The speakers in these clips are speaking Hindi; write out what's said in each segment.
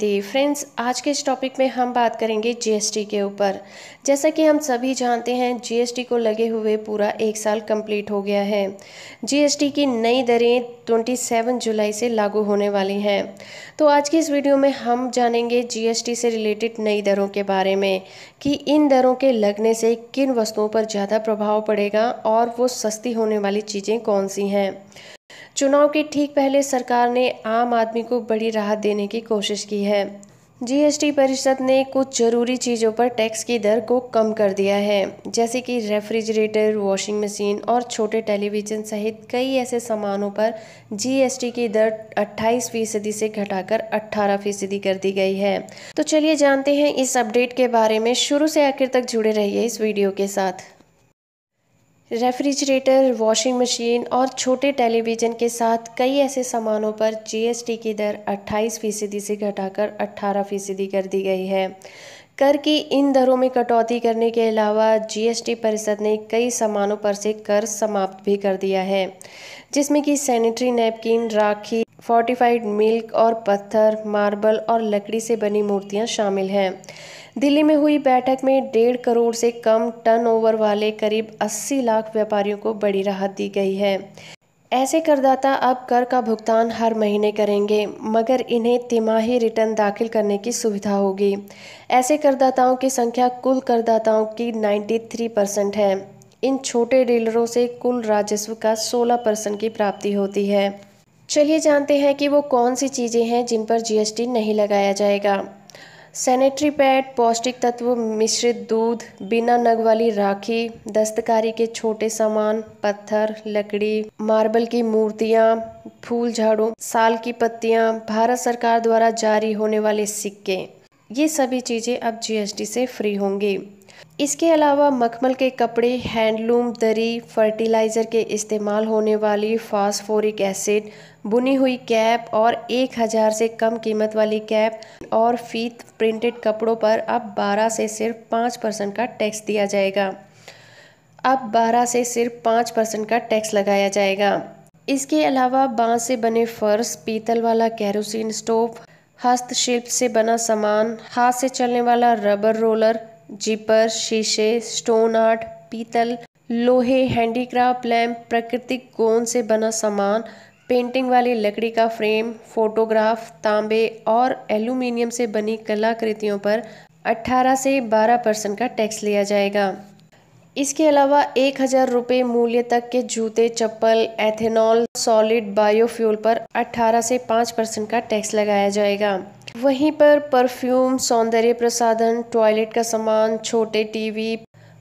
दी फ्रेंड्स आज के इस टॉपिक में हम बात करेंगे जीएसटी के ऊपर जैसा कि हम सभी जानते हैं जीएसटी को लगे हुए पूरा एक साल कंप्लीट हो गया है जीएसटी की नई दरें 27 जुलाई से लागू होने वाली हैं तो आज की इस वीडियो में हम जानेंगे जीएसटी से रिलेटेड नई दरों के बारे में कि इन दरों के लगने से किन वस्तुओं पर ज़्यादा प्रभाव पड़ेगा और वो सस्ती होने वाली चीज़ें कौन सी हैं चुनाव के ठीक पहले सरकार ने आम आदमी को बड़ी राहत देने की कोशिश की है जीएसटी परिषद ने कुछ ज़रूरी चीज़ों पर टैक्स की दर को कम कर दिया है जैसे कि रेफ्रिजरेटर वॉशिंग मशीन और छोटे टेलीविज़न सहित कई ऐसे सामानों पर जीएसटी की दर 28 फीसदी से घटाकर 18 फीसदी कर दी गई है तो चलिए जानते हैं इस अपडेट के बारे में शुरू से आखिर तक जुड़े रहिए इस वीडियो के साथ रेफ्रिजरेटर वॉशिंग मशीन और छोटे टेलीविज़न के साथ कई ऐसे सामानों पर जीएसटी की दर 28 फीसदी से घटाकर 18 फीसदी कर दी गई है कर की इन दरों में कटौती करने के अलावा जीएसटी परिषद ने कई सामानों पर से कर समाप्त भी कर दिया है जिसमें कि sanitary napkin rakhi fortified milk और पत्थर मार्बल और लकड़ी से बनी मूर्तियां शामिल हैं दिल्ली में हुई बैठक में डेढ़ करोड़ से कम टर्नओवर वाले करीब 80 लाख व्यापारियों को बड़ी राहत दी गई है ऐसे करदाता अब कर का भुगतान हर महीने करेंगे मगर इन्हें तिमाही रिटर्न दाखिल करने की सुविधा होगी ऐसे करदाताओं की संख्या कुल करदाताओं की 93 परसेंट है इन छोटे डीलरों से कुल राजस्व का 16 परसेंट की प्राप्ति होती है चलिए जानते हैं कि वो कौन सी चीज़ें हैं जिन पर जीएसटी नहीं लगाया जाएगा सैनिटरी पैड पौष्टिक तत्व मिश्रित दूध बिना नग वाली राखी दस्तकारी के छोटे सामान पत्थर लकड़ी मार्बल की मूर्तियाँ फूल झाड़ू साल की पत्तियाँ भारत सरकार द्वारा जारी होने वाले सिक्के ये सभी चीज़ें अब जीएसटी से फ्री होंगी इसके अलावा मखमल के कपड़े हैंडलूम दरी फर्टिलाइज़र के इस्तेमाल होने वाली फास्फोरिक एसिड बुनी हुई कैप और 1000 हज़ार से कम कीमत वाली कैप और फीत प्रिंटेड कपड़ों पर अब 12 से सिर्फ 5 परसेंट का टैक्स दिया जाएगा अब 12 से सिर्फ 5 परसेंट का टैक्स लगाया जाएगा इसके अलावा बांस से बने फर्श पीतल वाला कैरोसिन स्टोव हस्तशिल्प से बना सामान हाथ से चलने वाला रबर रोलर जिपर शीशे स्टोन आर्ट पीतल लोहे हैंडीक्राफ्ट लैम्प प्राकृतिक गोंद से बना सामान पेंटिंग वाली लकड़ी का फ्रेम फोटोग्राफ तांबे और एल्यूमिनियम से बनी कलाकृतियों पर 18 से 12 परसेंट का टैक्स लिया जाएगा इसके अलावा एक हज़ार रुपये मूल्य तक के जूते चप्पल एथेनॉल सॉलिड बायोफ्यूल पर 18 से 5 परसेंट का टैक्स लगाया जाएगा वहीं पर परफ्यूम सौंदर्य प्रसाधन टॉयलेट का सामान छोटे टीवी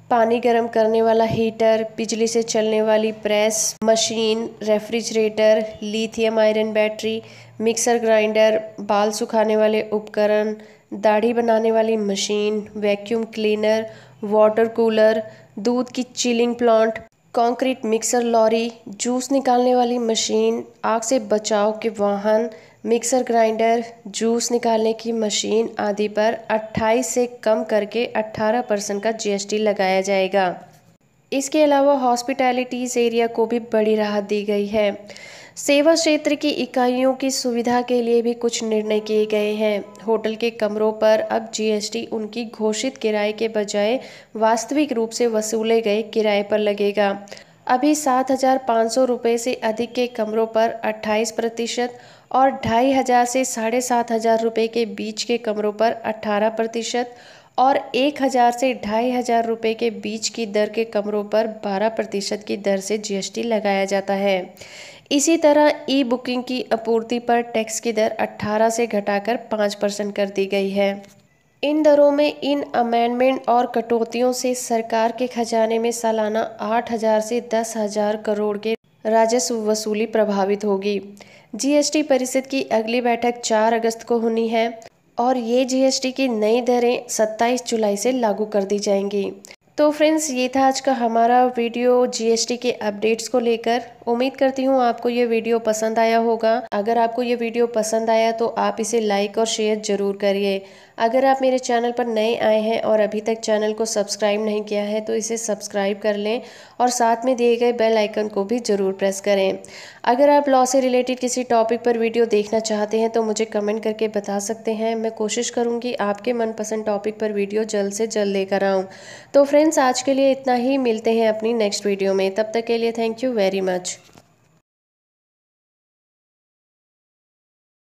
पानी गर्म करने वाला हीटर बिजली से चलने वाली press machine refrigerator lithium iron battery mixer grinder बाल सुखाने वाले उपकरण दाढ़ी बनाने वाली machine vacuum cleaner water cooler दूध की chilling plant concrete mixer lorry juice निकालने वाली मशीन आग से बचाव के वाहन मिक्सर ग्राइंडर जूस निकालने की मशीन आदि पर 28 से कम करके 18 परसेंट का जीएसटी लगाया जाएगा इसके अलावा हॉस्पिटैलिटीज़ एरिया को भी बड़ी राहत दी गई है सेवा क्षेत्र की इकाइयों की सुविधा के लिए भी कुछ निर्णय किए गए हैं होटल के कमरों पर अब जीएसटी उनकी घोषित किराए के बजाय वास्तविक रूप से वसूले गए किराए पर लगेगा अभी सात हज़ार पाँच सौ रुपये से अधिक के कमरों पर अट्ठाईस प्रतिशत और ढाई हज़ार से साढ़े सात हज़ार रुपये के बीच के कमरों पर अट्ठारह प्रतिशत और एक हज़ार से ढाई हज़ार रुपये के बीच की दर के कमरों पर बारह प्रतिशत की दर से जीएसटी लगाया जाता है इसी तरह ई बुकिंग की आपूर्ति पर टैक्स की दर अट्ठारह से घटाकर पाँच परसेंट कर दी गई है इन दरों में इन अमेंडमेंट और कटौतियों से सरकार के खजाने में सालाना आठ हजार से दस हजार करोड़ के राजस्व वसूली प्रभावित होगी जीएसटी परिषद की अगली बैठक 4 अगस्त को होनी है और ये जीएसटी की नई दरें 27 जुलाई से लागू कर दी जाएंगी तो फ्रेंड्स ये था आज का हमारा वीडियो जीएसटी के अपडेट्स को लेकर उम्मीद करती हूँ आपको ये वीडियो पसंद आया होगा अगर आपको ये वीडियो पसंद आया तो आप इसे लाइक और शेयर ज़रूर करिए अगर आप मेरे चैनल पर नए आए हैं और अभी तक चैनल को सब्सक्राइब नहीं किया है तो इसे सब्सक्राइब कर लें और साथ में दिए गए बेल आइकन को भी ज़रूर प्रेस करें अगर आप लॉ से रिलेटेड किसी टॉपिक पर वीडियो देखना चाहते हैं तो मुझे कमेंट करके बता सकते हैं मैं कोशिश करूँगी आपके मनपसंद टॉपिक पर वीडियो जल्द से जल्द लेकर आऊँ तो फ्रेंड्स आज के लिए इतना ही मिलते हैं अपनी नेक्स्ट वीडियो में तब तक के लिए थैंक यू वेरी मच